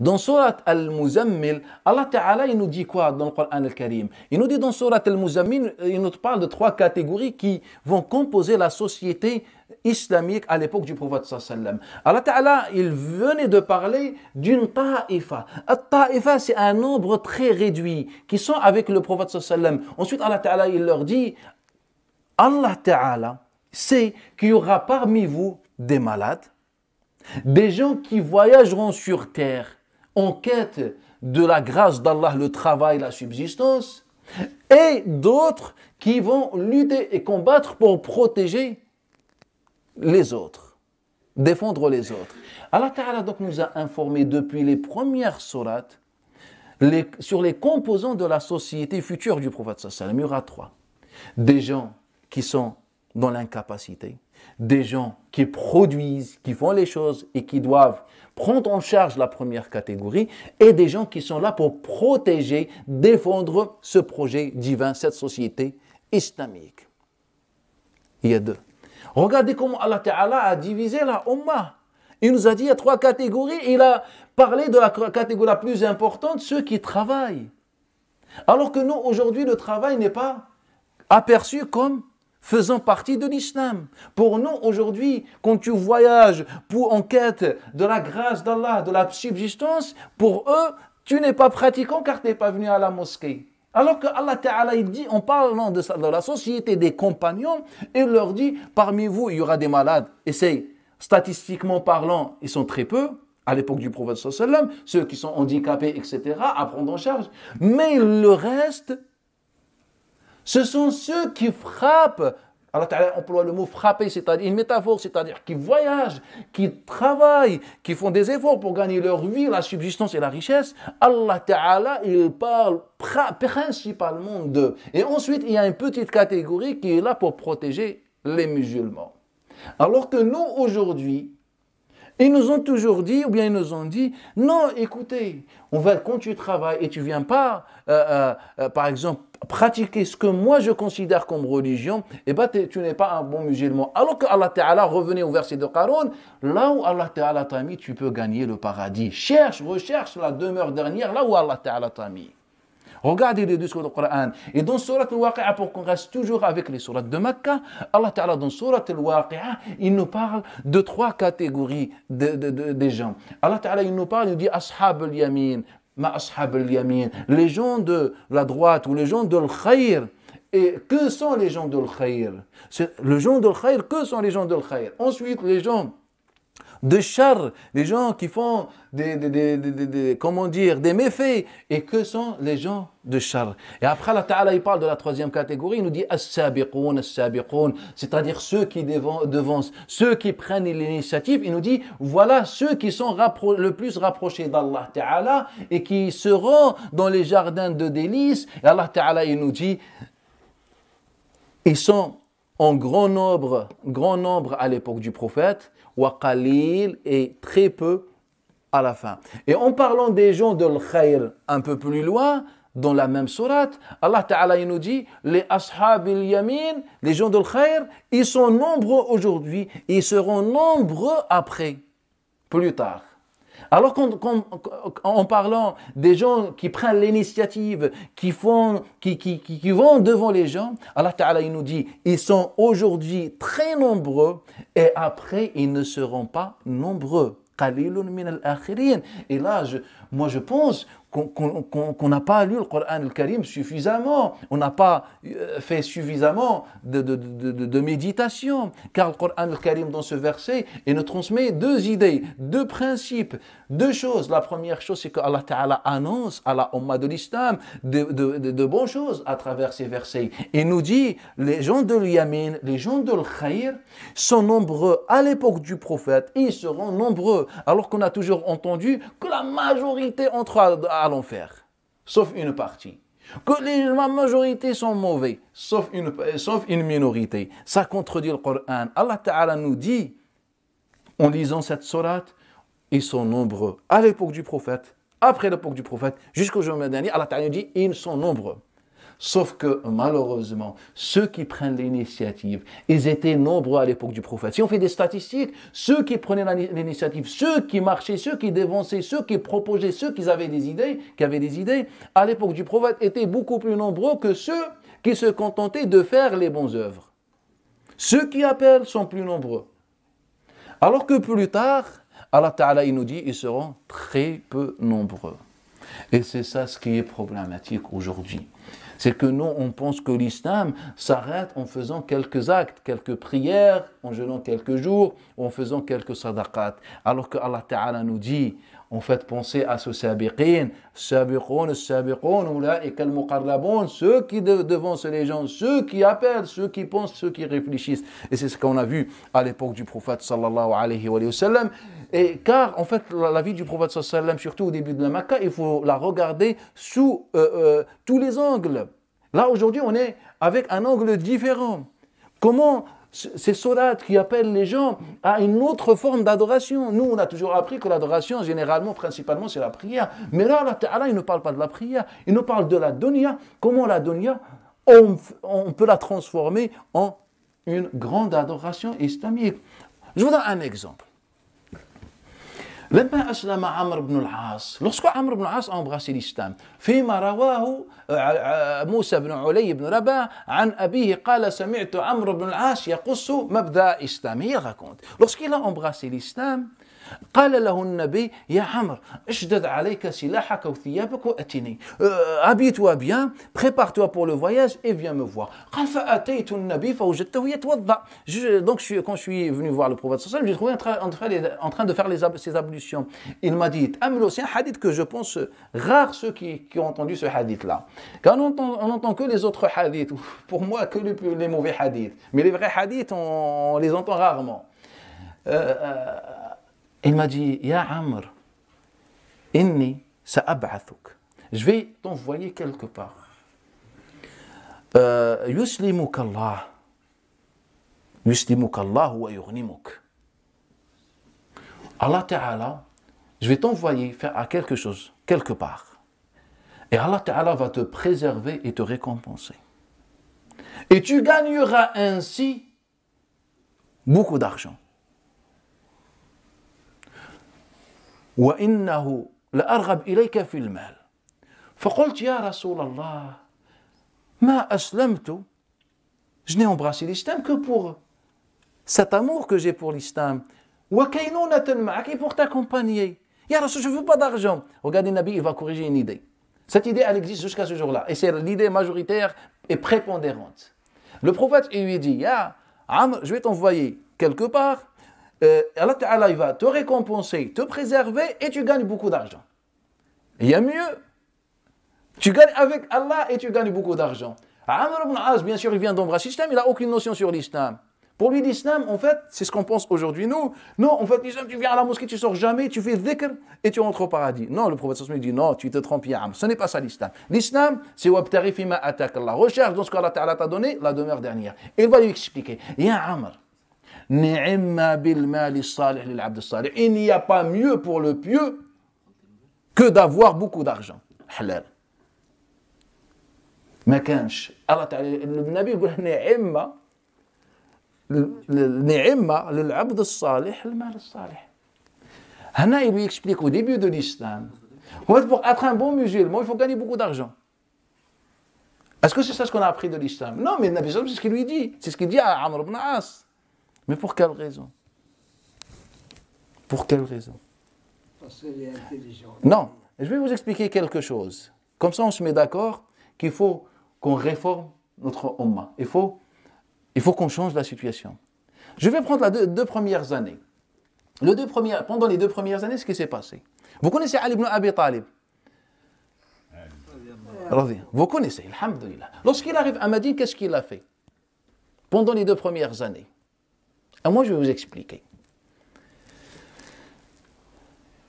Dans Surat Al-Muzammil, Allah Ta'ala, il nous dit quoi dans le Coran Al-Karim Il nous dit dans Surat Al-Muzammil, euh, il nous parle de trois catégories qui vont composer la société islamique à l'époque du prophète sallam. Allah Ta'ala, il venait de parler d'une ta'ifa. Ta'ifa, c'est un nombre très réduit qui sont avec le prophète sallam. Ensuite, Allah Ta'ala, il leur dit, Allah Ta'ala sait qu'il y aura parmi vous des malades, des gens qui voyageront sur terre en quête de la grâce d'Allah, le travail, la subsistance, et d'autres qui vont lutter et combattre pour protéger les autres, défendre les autres. Allah Ta'ala donc nous a informés depuis les premières sourates sur les composants de la société future du prophète sallallahu alayhi wa sallam. Il trois. Des gens qui sont dans l'incapacité, des gens qui produisent, qui font les choses et qui doivent prendre en charge la première catégorie et des gens qui sont là pour protéger, défendre ce projet divin, cette société islamique. Il y a deux. Regardez comment Allah Ta'ala a divisé la Ummah. Il nous a dit il y a trois catégories. Il a parlé de la catégorie la plus importante, ceux qui travaillent. Alors que nous, aujourd'hui, le travail n'est pas aperçu comme faisant partie de l'islam. Pour nous, aujourd'hui, quand tu voyages pour enquête de la grâce d'Allah, de la subsistance, pour eux, tu n'es pas pratiquant car tu n'es pas venu à la mosquée. Alors que Allah Ta'ala, il dit, en parlant de, la société des compagnons, il leur dit, parmi vous, il y aura des malades. c'est Statistiquement parlant, ils sont très peu. À l'époque du prophète sallam, ceux qui sont handicapés, etc., à prendre en charge. Mais le reste, ce sont ceux qui frappent. Allah Ta'ala emploie le mot frapper, c'est-à-dire une métaphore, c'est-à-dire qui voyagent, qui travaillent, qui font des efforts pour gagner leur vie, la subsistance et la richesse. Allah Ta'ala, il parle principalement d'eux. Et ensuite, il y a une petite catégorie qui est là pour protéger les musulmans. Alors que nous, aujourd'hui, ils nous ont toujours dit, ou bien ils nous ont dit, non, écoutez, on va quand tu travailles et tu viens pas, euh, euh, euh, par exemple, pratiquer ce que moi je considère comme religion, eh ben, tu n'es pas un bon musulman. Alors que Allah Ta'ala, revenez au verset de Qaron, là où Allah Ta'ala t'a mis, tu peux gagner le paradis. Cherche, recherche la demeure dernière, là où Allah Ta'ala t'a mis. Regardez les deux sur le Coran. Et dans Surat al pour qu'on reste toujours avec les sourates de Mecca, Allah Ta'ala dans Surat al il nous parle de trois catégories des de, de, gens. Allah Ta'ala, il nous parle, il dit Ashab al-Yamin, les gens de la droite ou les gens de l'khair Et que sont les gens de l'khayr les gens de l'khair que sont les gens de l'khair Ensuite, les gens de char, des gens qui font des, des, des, comment dire, des méfaits. Et que sont les gens de char Et après, Allah Ta'ala, il parle de la troisième catégorie, il nous dit as sabiqoun cest c'est-à-dire ceux qui devancent, ceux qui prennent l'initiative. Il nous dit voilà ceux qui sont le plus rapprochés d'Allah Ta'ala et qui seront dans les jardins de délices. Et Allah Ta'ala, il nous dit ils sont en grand nombre, grand nombre à l'époque du prophète, wa et très peu à la fin. Et en parlant des gens de l'Khair un peu plus loin, dans la même sourate, Allah Ta'ala nous dit les ashab yamin, les gens de l'Khair, ils sont nombreux aujourd'hui, ils seront nombreux après, plus tard. Alors qu'en en parlant des gens qui prennent l'initiative, qui, font, qui, vont devant les gens, Allah Ta'ala il nous dit, ils sont aujourd'hui très nombreux et après ils ne seront pas nombreux. Et là, je, moi je pense qu'on n'a pas lu le Coran al-Karim suffisamment, on n'a pas euh, fait suffisamment de, méditation, car le Coran al-Karim dans ce verset, il nous transmet deux idées, deux principes, deux choses. La première chose, c'est que Allah Ta'ala annonce à la Ummah de l'Islam de, bonnes choses à travers ces versets. Il nous dit, les gens de l'Yamin, les gens de l'Khair sont nombreux à l'époque du prophète, ils seront nombreux, alors qu'on a toujours entendu que la majorité entre à l'enfer, sauf une partie. Que les, majorités majorité sont mauvais, sauf une, sauf une minorité. Ça contredit le Coran. Allah Ta'ala nous dit, en lisant cette sourate, ils sont nombreux. À l'époque du prophète, après l'époque du prophète, jusqu'au jour dernier, Allah Ta'ala nous dit, ils sont nombreux. Sauf que malheureusement, ceux qui prennent l'initiative, ils étaient nombreux à l'époque du prophète. Si on fait des statistiques, ceux qui prenaient l'initiative, ceux qui marchaient, ceux qui dévançaient, ceux qui proposaient, ceux qui avaient des idées, qui avaient des idées, à l'époque du prophète étaient beaucoup plus nombreux que ceux qui se contentaient de faire les bonnes œuvres. Ceux qui appellent sont plus nombreux. Alors que plus tard, Allah Ta'ala il nous dit, ils seront très peu nombreux. Et c'est ça ce qui est problématique aujourd'hui. C'est que nous, on pense que l'islam s'arrête en faisant quelques actes, quelques prières, en jeûnant quelques jours, en faisant quelques sadaqats. Alors que Allah Ta'ala nous dit, en fait penser à ce sabiqin, sabiqun, sabiqun, ou là, et quel ceux qui devancent les gens, ceux qui appellent, ceux qui pensent, ceux qui réfléchissent. Et c'est ce qu'on a vu à l'époque du prophète sallallahu alayhi wa sallam. Et car en fait, la, vie du prophète sallallahu alayhi wa sallam, surtout au début de la Makkah, il faut la regarder sous euh, euh, tous les angles. Là, aujourd'hui, on est avec un angle différent. Comment c'est Solat qui appelle les gens à une autre forme d'adoration. Nous, on a toujours appris que l'adoration, généralement, principalement, c'est la prière. Mais là, Allah il ne parle pas de la prière, il nous parle de la dunya. Comment la donia on, on peut la transformer en une grande adoration islamique. Je vous donne un exemple. لما أسلم عمرو بن العاص لوسكو عمرو بن العاص بغاسي الاسلام فيما رواه آه، آه، موسى بن علي بن رباه عن أبيه قال سمعت عمرو بن العاص يقص مبدأ الإسلام هي لوسكي لا اون بغاسي الاسلام قال له النبي يا عمر اشدد عليك سلاحك وثيابك واتني ابيتوا بيان بريبار-toi بور لو فواياج اي فيان مو فوا قال فاتيت النبي فوجدته يتوضا دونك كون شوي suis venu voir le prophète sallallahu j'ai trouvé en train de faire les, ses ablutions Il m'a dit, c'est un hadith que je pense rare ceux qui, ont entendu ce hadith-là. quand on entend, que les autres hadiths, pour moi que les, mauvais hadiths. Mais les vrais hadiths, on, les entend rarement. Euh, euh, il m'a dit, Ya Amr, inni sa'ab'athuk. Je vais t'envoyer quelque part. Euh, Yuslimuk Allah. Yuslimuk Allah wa yughnimuk. Allah Ta'ala, je vais t'envoyer faire à quelque chose, quelque part. Et Allah Ta'ala va te préserver et te récompenser. Et tu gagneras ainsi beaucoup d'argent. وإنه لأرغب إليك في المال فقلت يا رسول الله ما je n'ai embrassé l'islam que pour cet amour que j'ai pour l'islam pour t'accompagner. Ya je ne veux pas d'argent. Regardez Nabi, il va corriger une idée. Cette idée, elle existe jusqu'à ce jour-là. Et c'est l'idée majoritaire et prépondérante. Le prophète, il lui dit, Ya, je vais t'envoyer quelque part. Euh, Allah va te récompenser, te préserver et tu gagnes beaucoup d'argent. Il y a mieux. Tu gagnes avec Allah et tu gagnes beaucoup d'argent. Amr ibn bien sûr, il vient d'embrasser système il n'a aucune notion sur l'islam. Pour lui, l'islam, en fait, c'est ce qu'on pense aujourd'hui, nous. Non, en fait, l'islam, tu viens à la mosquée, tu sors jamais, tu fais dhikr et tu rentres au paradis. Non, le prophète sallallahu dit, non, tu te trompes, yam. Ce n'est pas ça l'islam. L'islam, c'est wabtarifima fima Allah. Recherche dans ce qu'Allah Ta'ala t'a donné, la demeure dernière. il va lui expliquer. Ya Amr, bil Il n'y a pas mieux pour le pieux que d'avoir beaucoup d'argent. Halal. Allah كانش الله le النبي يقول نعمه le للعبد الصالح المال الصالح هنا il lui explique au début de l'islam pour être un bon musulman il faut gagner beaucoup d'argent est-ce que c'est ça ce qu'on a appris de l'islam non mais Nabi c'est ce qu'il lui dit c'est ce qu'il dit à Amr ibn As mais pour quelle raison pour quelle raison parce non je vais vous expliquer quelque chose comme ça on se met d'accord qu'il faut qu'on réforme notre Ummah il faut il faut qu'on change la situation. Je vais prendre les deux, premières années. Le deux pendant les deux premières années, ce qui s'est passé. Vous connaissez Ali ibn Abi Talib Vous connaissez, alhamdulillah. Lorsqu'il arrive à dit qu'est-ce qu'il a fait Pendant les deux premières années. Et moi, je vais vous expliquer.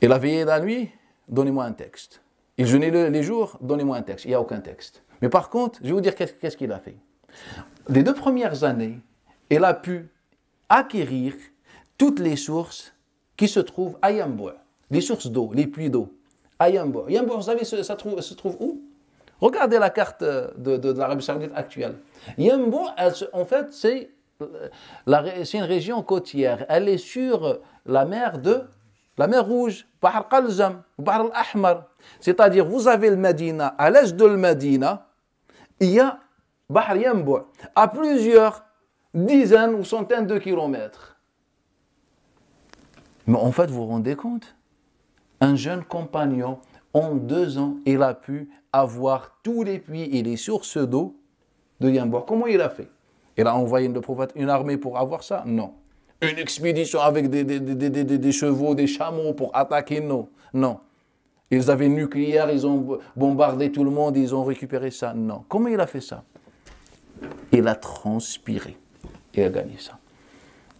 Il a veillé la nuit, donnez-moi un texte. Il jeûnait les jours, donnez-moi un texte. Il n'y a aucun texte. Mais par contre, je vais vous dire qu'est-ce qu'il a fait les deux premières années, elle a pu acquérir toutes les sources qui se trouvent à Yambo, les sources d'eau, les puits d'eau, à vous savez, ça, se trouve où Regardez la carte de, l'Arabie saoudite actuelle. Yambo, en fait, euh, c'est une région côtière. Elle est sur la mer de la mer Rouge, Bahar Qalzam, al-Ahmar. C'est-à-dire, vous avez le Medina, à l'est de le Medina, il y a bah à plusieurs dizaines ou centaines de kilomètres. Mais en fait, vous vous rendez compte Un jeune compagnon, en deux ans, il a pu avoir tous les puits et les sources d'eau de Yamboa. Comment il a fait Il a envoyé une armée pour avoir ça Non. Une expédition avec des, chevaux, des chameaux pour attaquer Non. Non. Ils avaient nucléaire, ils ont bombardé tout le monde, ils ont récupéré ça. Non. Comment il a fait ça il a transpiré. Il a gagné ça.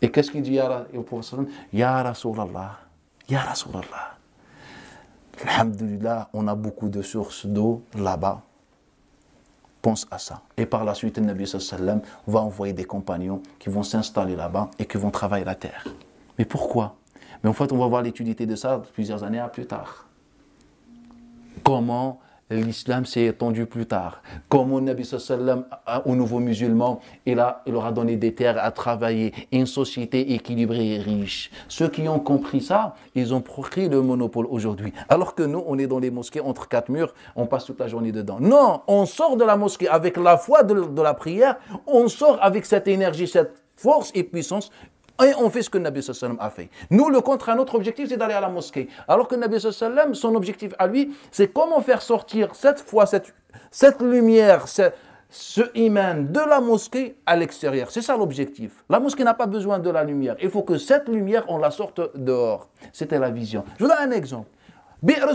Et qu'est-ce qu'il dit au prophète Ya Rasulallah, Ya Rasulallah. Alhamdulillah, on a beaucoup de sources d'eau là-bas. Pense à ça. Et par la suite, le Nabi sallam va envoyer des compagnons qui vont s'installer là-bas et qui vont travailler la terre. Mais pourquoi Mais en fait, on va voir l'utilité de ça plusieurs années plus tard. Comment l'islam s'est étendu plus tard. Comme au Nabi sallam, aux nouveaux musulmans, il, a, il leur a donné des terres à travailler, une société équilibrée et riche. Ceux qui ont compris ça, ils ont pris le monopole aujourd'hui. Alors que nous, on est dans les mosquées entre quatre murs, on passe toute la journée dedans. Non, on sort de la mosquée avec la foi de, de la prière, on sort avec cette énergie, cette force et puissance et on fait ce que le Nabi sallam a fait. Nous, le contraire, notre objectif, c'est d'aller à la mosquée. Alors que le Nabi sallam, son objectif à lui, c'est comment faire sortir cette fois, cette, lumière, ce iman de la mosquée à l'extérieur. C'est ça l'objectif. La mosquée n'a pas besoin de la lumière. Il faut que cette lumière, on la sorte dehors. C'était la vision. Je vous donne un exemple. Bir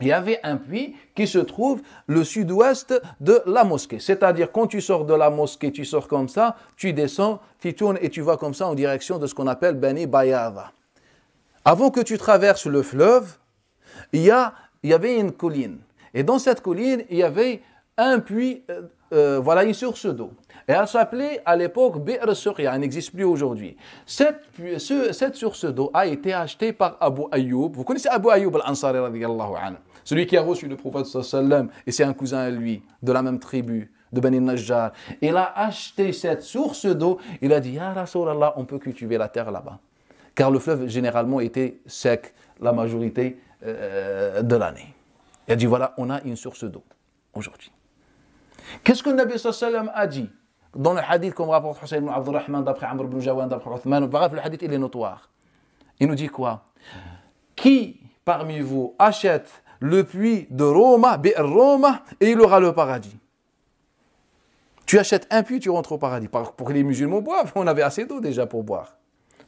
il y avait un puits qui se trouve le sud-ouest de la mosquée. C'est-à-dire, quand tu sors de la mosquée, tu sors comme ça, tu descends, tu tournes et tu vas comme ça en direction de ce qu'on appelle Bani Bayava. Avant que tu traverses le fleuve, il y, a, avait une colline. Et dans cette colline, il y avait un puits, euh, euh, voilà une source d'eau. Et elle s'appelait à l'époque Bi'r Surya, elle n'existe plus aujourd'hui. Cette, source d'eau a été achetée par Abu Ayoub. Vous connaissez Abu Ayoub al-Ansari, anhu. Celui qui a reçu le prophète sallam, et c'est un cousin à lui, de la même tribu, de Benin Najjar, il a acheté cette source d'eau, il a dit, Ya Rasulallah, on peut cultiver la terre là-bas. Car le fleuve généralement était sec la majorité euh, de l'année. Il a dit, voilà, on a une source d'eau aujourd'hui. Qu'est-ce que le Nabi sallam a dit dans le hadith qu'on rapporte Hussein ibn Abdurrahman, d'après Amr ibn Jawan, d'après Othman, bref, le hadith il est notoire. Il nous dit quoi Qui parmi vous achète le puits de Roma, Roma, et il aura le paradis. Tu achètes un puits, tu rentres au paradis. Pour que les musulmans boivent, on avait assez d'eau déjà pour boire.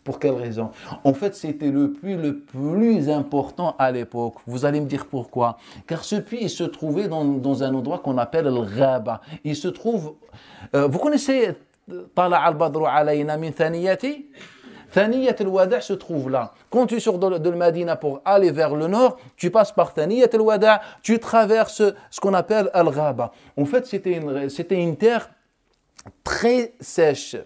Pour quelle raison En fait, c'était le puits le plus important à l'époque. Vous allez me dire pourquoi. Car ce puits, il se trouvait dans, un endroit qu'on appelle le Ghaba. Il se trouve... Euh, vous connaissez euh, Tala al-Badru alayna min Thaniyat al-Wada' se trouve là. Quand tu sors de, l'Madina pour aller vers le nord, tu passes par Thaniyat al-Wada', tu traverses ce qu'on appelle Al-Ghaba. En fait, c'était une, c'était une terre très sèche.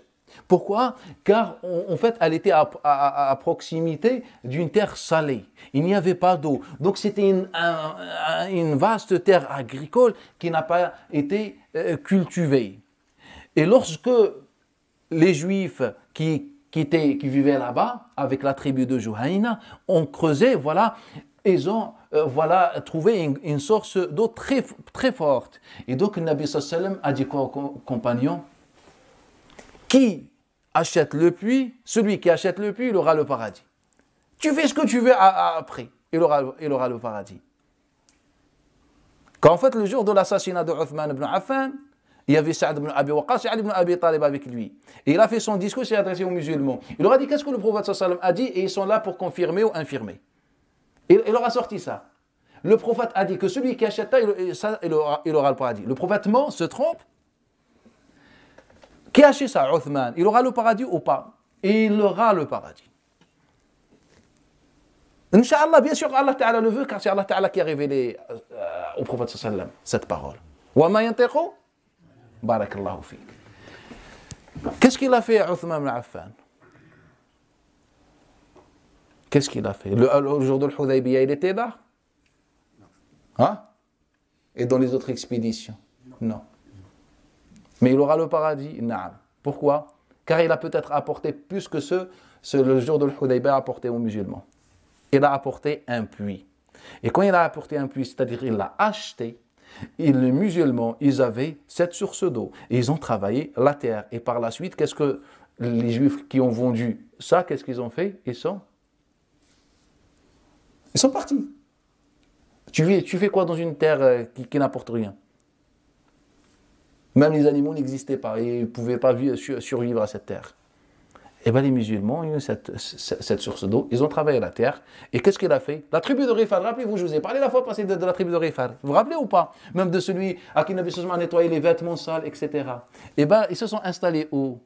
Pourquoi Car en fait, elle était à, proximité d'une terre salée. Il n'y avait pas d'eau. Donc c'était une, une, vaste terre agricole qui n'a pas été euh, cultivée. Et lorsque les Juifs qui qui, qui vivaient là-bas avec la tribu de Juhaïna ont creusé, voilà, ils ont euh, voilà, trouvé une, source d'eau très, forte. Et donc, le Nabi sallam a dit quoi aux compagnons Qui achète le puits, celui qui achète le puits, il aura le paradis. Tu fais ce que tu veux après, il aura, il aura le paradis. Quand en fait, le jour de l'assassinat de Uthman ibn Affan, il y avait Saad ibn Abi Waqqas Sa'ad ibn Abi Talib avec lui. Et il a fait son discours, s'est adressé aux musulmans. Il leur a dit qu'est-ce que le prophète sallam a dit et ils sont là pour confirmer ou infirmer. Il, il leur a sorti ça. Le prophète a dit que celui qui achète ça, il aura, le paradis. Le prophète ment, se trompe. Qui a acheté ça, Othman Il aura le paradis ou pas il aura le paradis. Inch'Allah, bien sûr, Allah Ta'ala le veut, car c'est Allah Ta'ala qui a révélé euh, euh, au prophète sallam cette parole. Wa ma Qu'est-ce qu'il a fait Affan Qu'est-ce qu'il a fait le, jour de il était là Hein Et dans les autres expéditions Non. Mais il aura le paradis Naam. Pourquoi Car il a peut-être apporté plus que ce, ce le jour de l'Hudaybiyah a apporté aux musulmans. Il a apporté un puits. Et quand il a apporté un puits, c'est-à-dire il l'a acheté, et les musulmans, ils avaient cette source d'eau. Et ils ont travaillé la terre. Et par la suite, qu'est-ce que les juifs qui ont vendu ça, qu'est-ce qu'ils ont fait Ils sont... Ils sont partis. Tu, vis, tu fais quoi dans une terre euh, qui, n'apporte rien Même les animaux n'existaient pas et ils ne pouvaient pas vivre, survivre à cette terre eh bien, les musulmans, ont cette, cette source d'eau, ils ont travaillé la terre. Et qu'est-ce qu'il a fait La tribu de Rifar, rappelez-vous, je vous ai parlé la fois passée de, la tribu de Rifar. Vous vous rappelez ou pas Même de celui à qui Nabi a nettoyer les vêtements sales, etc. Eh bien, ils se sont installés où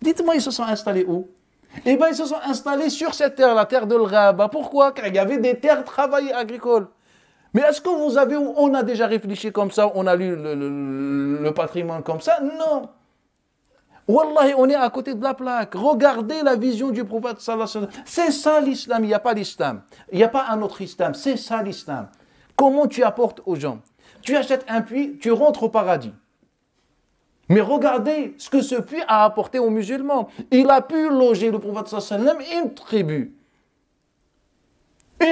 Dites-moi, ils se sont installés où Eh bien, ils se sont installés sur cette terre, la terre de l'Raba. Pourquoi Car il y avait des terres travaillées agricoles. Mais est-ce que vous avez, on a déjà réfléchi comme ça, on a lu le, le patrimoine comme ça Non Wallahi, on est à côté de la plaque. Regardez la vision du prophète sallallahu alayhi wa sallam. C'est ça l'islam, il n'y a pas l'islam. Il n'y a pas un autre islam, c'est ça l'islam. Comment tu apportes aux gens Tu achètes un puits, tu rentres au paradis. Mais regardez ce que ce puits a apporté aux musulmans. Il a pu loger le prophète sallallahu alayhi wa sallam une tribu.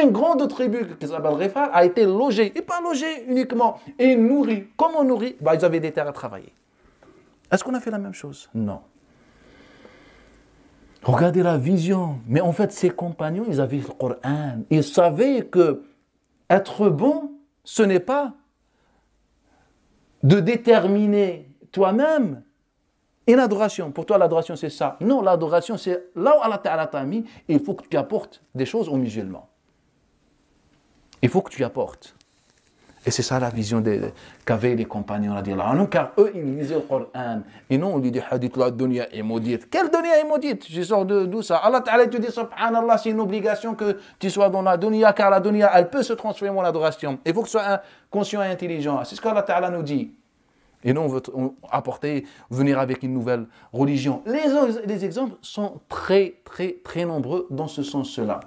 Une grande tribu qui s'appelle a été logée, et pas logée uniquement, et nourrie. Comment nourrie bah, Ils avaient des terres à travailler. Est-ce qu'on a fait la même chose Non. Regardez la vision. Mais en fait, ses compagnons, ils avaient le Coran. Ils savaient que être bon, ce n'est pas de déterminer toi-même une adoration. Pour toi, l'adoration, c'est ça. Non, l'adoration, c'est là où Allah Ta'ala t'a mis. Il faut que tu apportes des choses aux musulmans. Il faut que tu apportes. Et c'est ça la vision qu'avaient les compagnons, anhu, car eux, ils lisaient le Coran. Et nous on lui dit, hadith, la dunya est maudite. Quelle dunya est maudite Je sors de d'où ça Allah Ta'ala dit, subhanallah, c'est une obligation que tu sois dans la dunya, car la dunya, elle peut se transformer en adoration. Il faut que tu sois conscient et intelligent. C'est ce qu'Allah Ta'ala nous dit. Et nous on veut apporter, venir avec une nouvelle religion. les exemples sont très, très, très nombreux dans ce sens-là.